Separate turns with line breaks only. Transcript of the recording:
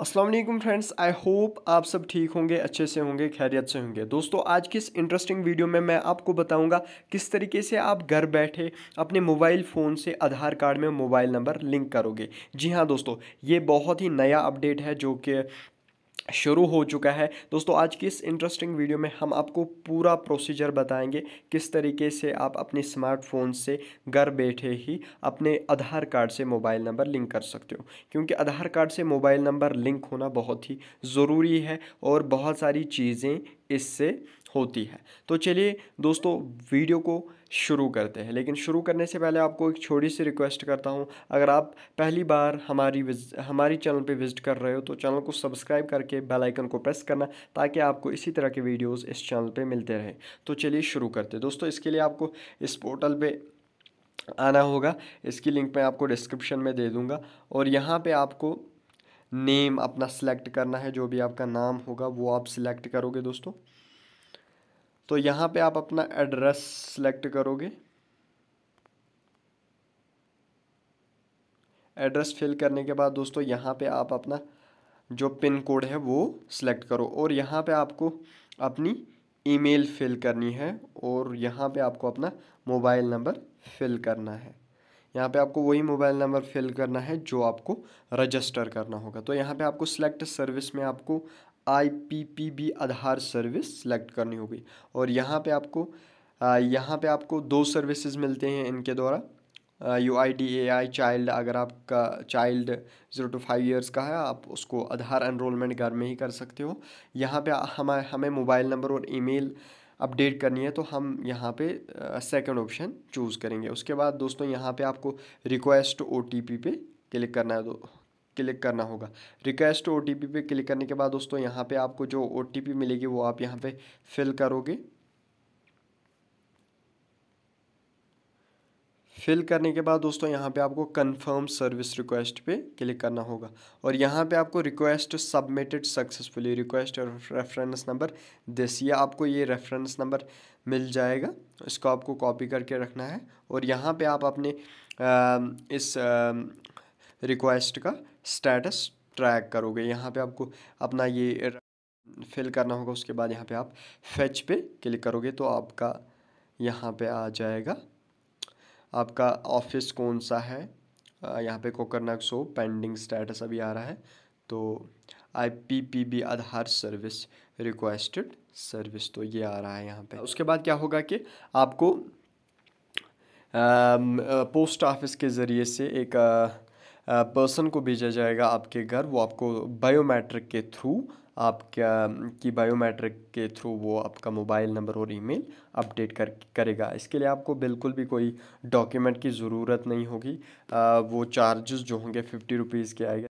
Aslam friends I hope आप सब ठीक होंगे अच्छे से होंगे खैरियत से होंगे दोस्तों आज की इस इंटरेस्टिंग वीडियो में मैं आपको बताऊंगा किस तरीके से आप घर बैठे अपने मोबाइल फ़ोन से आधार कार्ड में मोबाइल नंबर लिंक करोगे जी हाँ दोस्तों ये बहुत ही नया अपडेट है जो कि शुरू हो चुका है दोस्तों आज की इस इंटरेस्टिंग वीडियो में हम आपको पूरा प्रोसीजर बताएंगे किस तरीके से आप अपने स्मार्टफोन से घर बैठे ही अपने आधार कार्ड से मोबाइल नंबर लिंक कर सकते हो क्योंकि आधार कार्ड से मोबाइल नंबर लिंक होना बहुत ही ज़रूरी है और बहुत सारी चीज़ें इससे होती है तो चलिए दोस्तों वीडियो को शुरू करते हैं लेकिन शुरू करने से पहले आपको एक छोटी सी रिक्वेस्ट करता हूं अगर आप पहली बार हमारी हमारी चैनल पे विजिट कर रहे हो तो चैनल को सब्सक्राइब करके बेल आइकन को प्रेस करना ताकि आपको इसी तरह के वीडियोस इस चैनल पे मिलते रहें तो चलिए शुरू करते हैं दोस्तों इसके लिए आपको इस पोर्टल पर आना होगा इसकी लिंक मैं आपको डिस्क्रिप्शन में दे दूँगा और यहाँ पर आपको नेम अपना सिलेक्ट करना है जो भी आपका नाम होगा वो आप सिलेक्ट करोगे दोस्तों तो यहाँ पे आप अपना एड्रेस सेलेक्ट करोगे एड्रेस फिल करने के बाद दोस्तों यहाँ पे आप अपना जो पिन कोड है वो सिलेक्ट करो और यहाँ पे आपको अपनी ईमेल फिल करनी है और यहाँ पे आपको अपना मोबाइल नंबर फिल करना है यहाँ पे आपको वही मोबाइल नंबर फिल करना है जो आपको रजिस्टर करना होगा तो यहाँ पे आपको सिलेक्ट सर्विस में आपको I P P B Aadhaar service select करनी होगी और यहाँ पे आपको यहाँ पे आपको दो सर्विसेज मिलते हैं इनके द्वारा U I D A I child अगर आपका child zero to five years का है आप उसको आधार एनरोलमेंट घर में ही कर सकते हो यहाँ पे हम हमें मोबाइल नंबर और ईमेल अपडेट करनी है तो हम यहाँ पे सेकंड ऑप्शन चूज़ करेंगे उसके बाद दोस्तों यहाँ पे आपको रिक्वेस्ट ओ टी पी पे क्लिक करना है तो क्लिक करना होगा रिक्वेस्ट ओ टी पे क्लिक करने के बाद दोस्तों यहाँ पे आपको जो ओ टी पी मिलेगी वो आप यहाँ पे फिल करोगे फिल करने के बाद दोस्तों यहाँ पे आपको कंफर्म सर्विस रिक्वेस्ट पे क्लिक करना होगा और यहाँ पे आपको रिक्वेस्ट सबमिटेड सक्सेसफुली रिक्वेस्ट और रेफरेंस नंबर दिस ये आपको ये रेफरेंस नंबर मिल जाएगा इसको आपको कॉपी करके रखना है और यहाँ पे आप अपने आ, इस रिक्वेस्ट का स्टेटस ट्रैक करोगे यहाँ पे आपको अपना ये फिल करना होगा उसके बाद यहाँ पे आप फेच पे क्लिक करोगे तो आपका यहाँ पे आ जाएगा आपका ऑफिस कौन सा है यहाँ पे कोकरनाग सो पेंडिंग स्टेटस अभी आ रहा है तो I P P B Aadhaar service requested service तो ये आ रहा है यहाँ पे उसके बाद क्या होगा कि आपको आ, पोस्ट ऑफिस के ज़रिए से एक आ, पर्सन को भेजा जाएगा आपके घर वो आपको बायोमेट्रिक के थ्रू आपका की बायोमेट्रिक के थ्रू वो आपका मोबाइल नंबर और ईमेल अपडेट कर करेगा इसके लिए आपको बिल्कुल भी कोई डॉक्यूमेंट की ज़रूरत नहीं होगी वो चार्जेस जो होंगे फिफ्टी रुपीज़ के आएगा